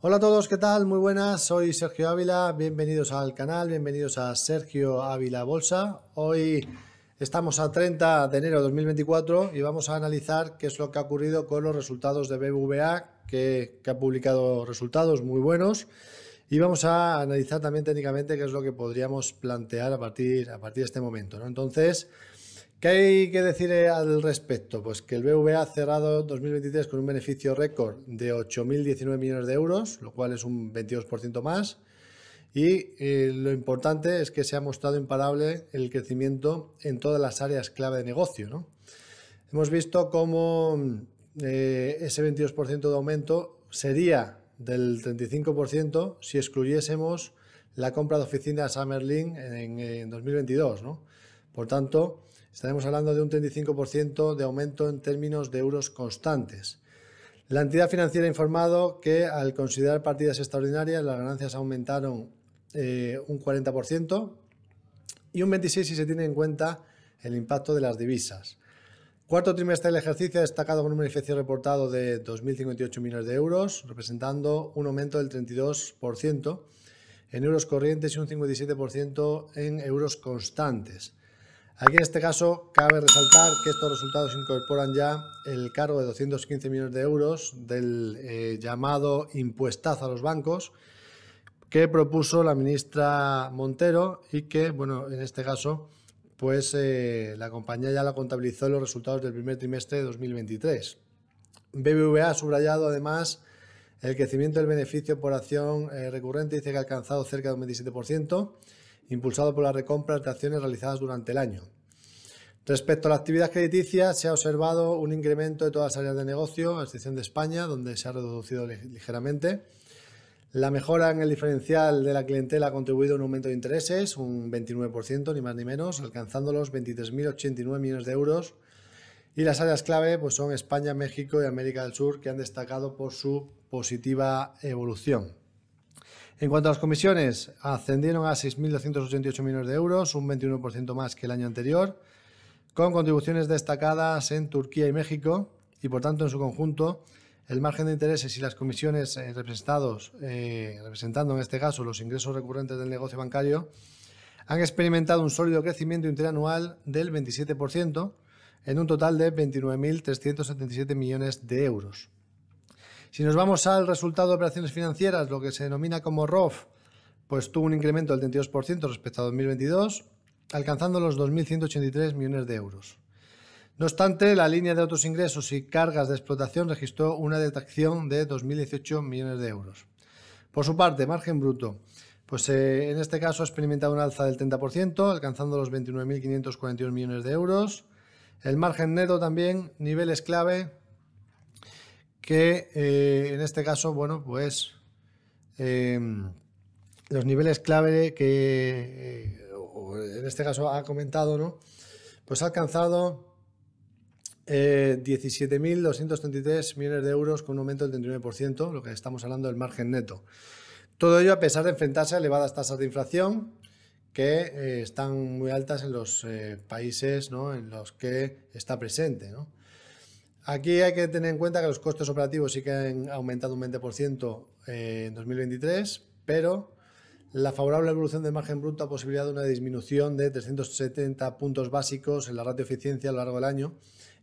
Hola a todos, ¿qué tal? Muy buenas, soy Sergio Ávila, bienvenidos al canal, bienvenidos a Sergio Ávila Bolsa. Hoy estamos a 30 de enero de 2024 y vamos a analizar qué es lo que ha ocurrido con los resultados de BBVA, que, ha publicado resultados muy buenos. Y vamos a analizar también técnicamente qué es lo que podríamos plantear a partir, a partir de este momento. Entonces, ¿Qué hay que decir eh, al respecto? Pues que el BVA ha cerrado 2023 con un beneficio récord de 8.019 millones de euros, lo cual es un 22% más. Y eh, lo importante es que se ha mostrado imparable el crecimiento en todas las áreas clave de negocio. Hemos visto cómo eh, ese 22% de aumento sería del 35% si excluyésemos la compra de oficinas a Merlin en, 2022. ¿no? Por tanto, Estaremos hablando de un 35% de aumento en términos de euros constantes. La entidad financiera ha informado que al considerar partidas extraordinarias las ganancias aumentaron eh, un 40% y un 26% si se tiene en cuenta el impacto de las divisas. Cuarto trimestre del ejercicio ha destacado con un beneficio reportado de 2.058 millones de euros, representando un aumento del 32% en euros corrientes y un 57% en euros constantes. Aquí en este caso cabe resaltar que estos resultados incorporan ya el cargo de 215 millones de euros del eh, llamado impuestazo a los bancos que propuso la ministra Montero y que, bueno, en este caso, pues eh, la compañía ya la contabilizó en los resultados del primer trimestre de 2023. BBVA ha subrayado además el crecimiento del beneficio por acción eh, recurrente, dice que ha alcanzado cerca de 27% impulsado por las recompras de acciones realizadas durante el año. Respecto a la actividad crediticia, se ha observado un incremento de todas las áreas de negocio, a excepción de España, donde se ha reducido ligeramente. La mejora en el diferencial de la clientela ha contribuido a un aumento de intereses, un 29%, ni más ni menos, alcanzando los 23.089 millones de euros. Y las áreas clave pues, son España, México y América del Sur, que han destacado por su positiva evolución. En cuanto a las comisiones, ascendieron a 6.288 millones de euros, un 21% más que el año anterior, con contribuciones destacadas en Turquía y México, y por tanto, en su conjunto, el margen de intereses y las comisiones eh, representados, eh, representando en este caso los ingresos recurrentes del negocio bancario, han experimentado un sólido crecimiento interanual del 27%, en un total de 29.377 millones de euros. Si nos vamos al resultado de operaciones financieras, lo que se denomina como ROF, pues tuvo un incremento del 32% respecto a 2022, alcanzando los 2.183 millones de euros. No obstante, la línea de otros ingresos y cargas de explotación registró una detracción de 2.018 millones de euros. Por su parte, margen bruto, pues eh, en este caso ha experimentado un alza del 30%, alcanzando los 29.541 millones de euros. El margen neto también, niveles clave, que eh, en este caso, bueno, pues em, los niveles clave que, eh, en este caso ha comentado, ¿no? Pues ha alcanzado 17.233 eh, millones de euros con un aumento del 39%, lo que estamos hablando del margen neto. Todo ello a pesar de enfrentarse a elevadas tasas de inflación que están muy altas en los países en los que está presente, ¿no? Aquí hay que tener en cuenta que los costes operativos sí que han aumentado un 20% eh, en 2023, pero la favorable evolución del margen bruto ha posibilitado una disminución de 370 puntos básicos en la ratio eficiencia a lo largo del año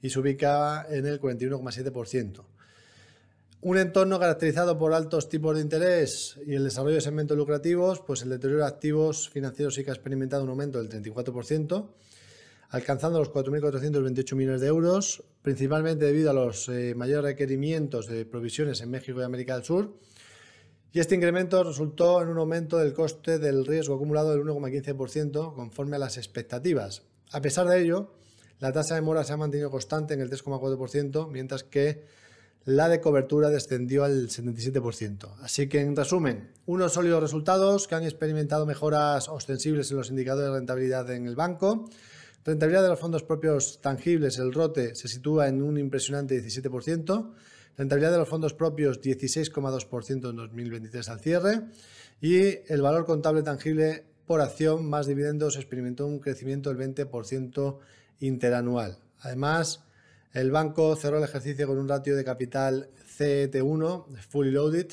y se ubica en el 41,7%. Un entorno caracterizado por altos tipos de interés y el desarrollo de segmentos lucrativos, pues el deterioro de activos financieros sí que ha experimentado un aumento del 34%, alcanzando los 4.428 millones de euros, principalmente debido a los eh, mayores requerimientos de provisiones en México y América del Sur. Y este incremento resultó en un aumento del coste del riesgo acumulado del 1,15% conforme a las expectativas. A pesar de ello, la tasa de mora se ha mantenido constante en el 3,4%, mientras que la de cobertura descendió al 77%. Así que, en resumen, unos sólidos resultados que han experimentado mejoras ostensibles en los indicadores de rentabilidad en el banco Rentabilidad de los fondos propios tangibles, el ROTE, se sitúa en un impresionante 17%. Rentabilidad de los fondos propios 16,2% en 2023 al cierre. Y el valor contable tangible por acción más dividendos experimentó un crecimiento del 20% interanual. Además, el banco cerró el ejercicio con un ratio de capital CET1, fully loaded,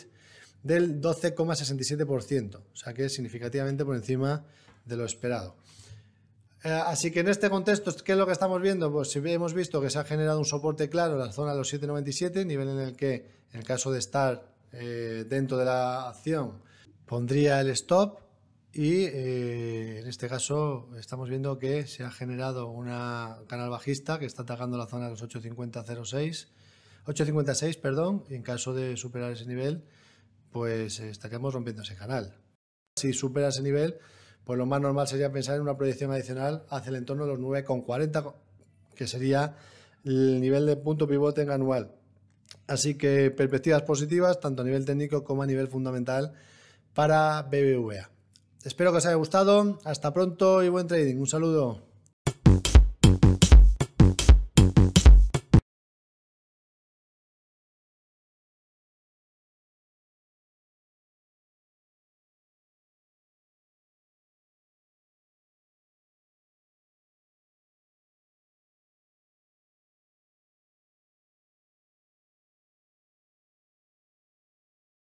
del 12,67%, o sea que es significativamente por encima de lo esperado. Eh, así que en este contexto, ¿qué es lo que estamos viendo? Pues si hemos visto que se ha generado un soporte claro en la zona de los 7,97, nivel en el que, en caso de estar eh, dentro de la acción, pondría el stop y eh, en este caso estamos viendo que se ha generado un canal bajista que está atacando la zona de los 8.50.06, 8.56, perdón, y en caso de superar ese nivel, pues estaríamos rompiendo ese canal. Si supera ese nivel, pues lo más normal sería pensar en una proyección adicional hacia el entorno de los 9,40, que sería el nivel de punto pivote en anual. Así que perspectivas positivas, tanto a nivel técnico como a nivel fundamental para BBVA. Espero que os haya gustado. Hasta pronto y buen trading. Un saludo.